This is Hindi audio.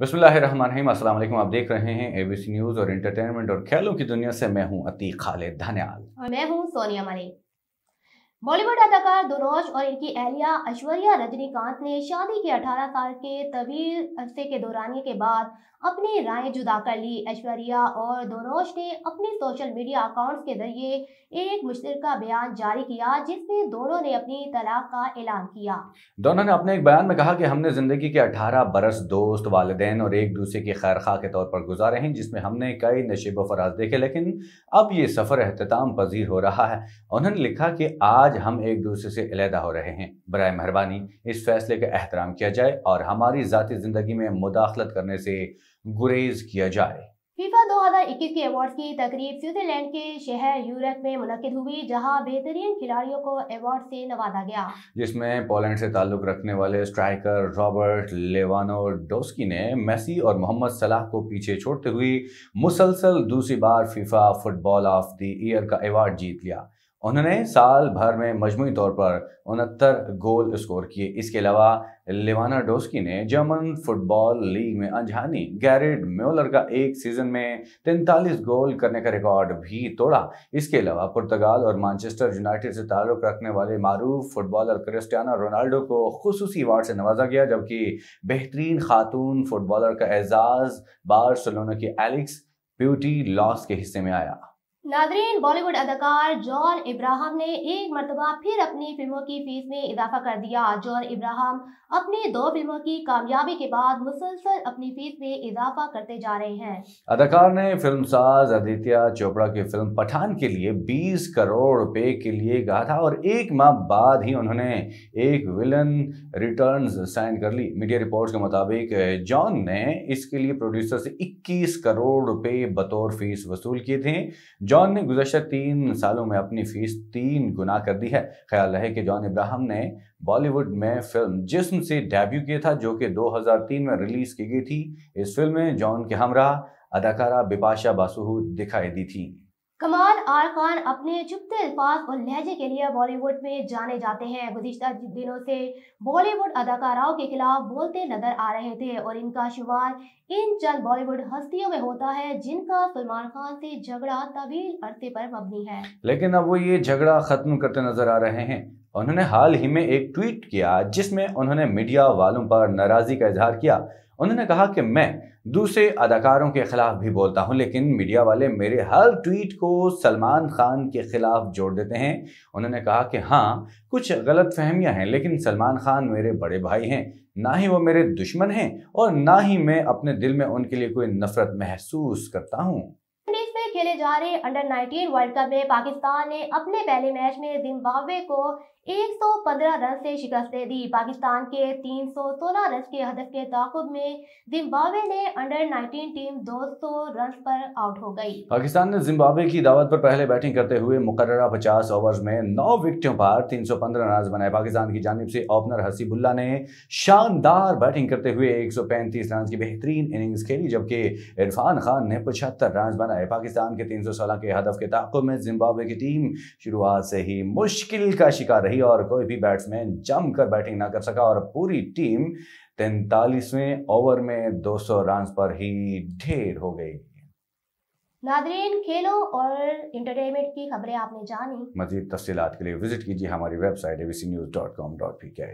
बसमिल असल आप देख रहे हैं एबीसी न्यूज़ और एंटरटेनमेंट और खेलों की दुनिया से मैं हूं अतीक खालिद धन्याल और मैं हूं सोनिया मलिक बॉलीवुड अदाकार दुरोज और इनकी एहलिया ऐश्वर्या रजनीकांत ने शादी के 18 साल के तवील अरसे के दौरान के बाद अपनी राय जुदा कर ली ऐश्वर्या और दुरोज ने अपने सोशल मीडिया अकाउंट्स के जरिए एक मुश्तर बयान जारी किया जिसमें दोनों ने अपनी तलाक का ऐलान किया दोनों ने अपने एक बयान में कहा कि हमने जिंदगी के अठारह बरस दोस्त वालदे और एक दूसरे के खैर खा के तौर पर गुजारे हैं जिसमें हमने कई नशीबो फराज देखे लेकिन अब ये सफ़र अहतमाम पजीर हो रहा है उन्होंने लिखा कि आज आज हम एक दूसरे से अलहदा हो रहे हैं बर मेहरबानी इस फैसले का एहतराम किया जाए और हमारी ज़ाती ज़िंदगी में मुदाखलत करने से गुरेज किया जाए फीफा 2021 के अवार्ड की तकरीब स्विट्जरलैंड के शहर यूरोप में मुनद हुई जहां बेहतरीन खिलाड़ियों को अवार्ड से नवाजा गया जिसमें पोलैंड से ताल्लुक रखने वाले स्ट्राइकर रॉबर्ट लेवानो डोस्की ने मेसी और मोहम्मद सलाह को पीछे छोड़ते हुए मुसलसल दूसरी बार FIFA football of the year का अवार्ड जीत लिया उन्होंने साल भर में मजमू तौर पर उनहत्तर गोल स्कोर किए इसके अलावा लिवाना डोस्की ने जर्मन फुटबॉल लीग में अनजानी गैरिड म्योलर का एक सीजन में तैंतालीस गोल करने का रिकॉर्ड भी तोड़ा इसके अलावा पुर्तगाल और मानचेस्टर यूनाइटेड से ताल्लुक़ रखने वाले मरूफ फुटबॉलर क्रिस्टियानो रोनाल्डो को खसूस अवार्ड से नवाजा गया जबकि बेहतरीन खातून फुटबॉलर का एजाज़ बार्सोलोना की एलिक्स ब्यूटी लॉस के हिस्से में आया नादरीन बॉलीवुड अदाकार जॉन इब्राहम ने एक मरतबा फिर अपनी फिल्मों की फीस में इजाफा कर दिया जॉन इब्राहम अपनी दो फिल्मों की कामयाबी के बाद मुसलसल अपनी फीस में इजाफा करते जा रहे हैं अदाकार ने फिल्म साज आदित्य चोपड़ा की फिल्म पठान के लिए 20 करोड़ रुपए के लिए कहा था और एक माह बाद ही उन्होंने एक विलन रिटर्न साइन कर ली मीडिया रिपोर्ट के मुताबिक जॉन ने इसके लिए प्रोड्यूसर से इक्कीस करोड़ रुपये बतौर फीस वसूल किए थे जॉन ने गुजशत तीन सालों में अपनी फीस तीन गुना कर दी है ख्याल रहे कि जॉन इब्राहम ने बॉलीवुड में फिल्म जिस्म से डेब्यू किया था जो कि 2003 में रिलीज की गई थी इस फिल्म में जॉन के हमरा अदाकारा बिपाशा बासुहू दिखाई दी थी कमाल आर खान अपने चुपते अल्फाज और लहजे के लिए बॉलीवुड में जाने जाते हैं गुजशत दिनों से बॉलीवुड अदाकाराओं के खिलाफ बोलते नजर आ रहे थे और इनका शुमार इन चंद बॉलीवुड हस्तियों में होता है जिनका सलमान खान से झगड़ा तवील अरसे पर मबनी है लेकिन अब वो ये झगड़ा खत्म करते नजर आ रहे हैं उन्होंने हाल ही में एक ट्वीट किया जिसमें उन्होंने मीडिया वालों पर नाराजगी का इजहार किया उन्होंने कहा कि मैं दूसरे अदाकारों के खिलाफ भी बोलता हूं लेकिन मीडिया वाले मेरे हर ट्वीट को सलमान खान के खिलाफ जोड़ देते हैं उन्होंने कहा कि हाँ कुछ गलत फहमियाँ हैं लेकिन सलमान खान मेरे बड़े भाई हैं ना ही वो मेरे दुश्मन हैं और ना ही मैं अपने दिल में उनके लिए कोई नफरत महसूस करता हूँ खेले जा रहे अंडर 19 वर्ल्ड कप में पाकिस्तान ने अपने पहले मैच में जिम्बाब्वे को 115 रन से शिकस्त दे दी पाकिस्तान के 316 रन के हदफ के ताकुब में जिम्बाब्वे ने अंडर 19 टीम 200 रन पर आउट हो गई पाकिस्तान ने जिम्बाब्वे की दावत पर पहले बैटिंग करते हुए मुकर 50 ओवर में 9 विकेटों पर 315 रन बनाए पाकिस्तान की जानब से ओपनर हसीबुल्ला ने शानदार बैटिंग करते हुए पैंतीस रन की बेहतरीन इनिंग्स खेली जबकि इरफान खान ने पचहत्तर रन बनाए पाकिस्तान के सोलह के हदफ के ताकुब में जिम्बाब्वे की टीम शुरुआत से ही मुश्किल का शिकार रही पाई और कोई भी बैट्समैन जमकर बैटिंग ना कर सका और पूरी टीम तैतालीसवें ओवर में 200 रन पर ही ढेर हो गई नादरीन खेलों और इंटरटेनमेंट की खबरें आपने जानी मजीद तफसीत के लिए विजिट कीजिए हमारी website ABC news dot com dot P के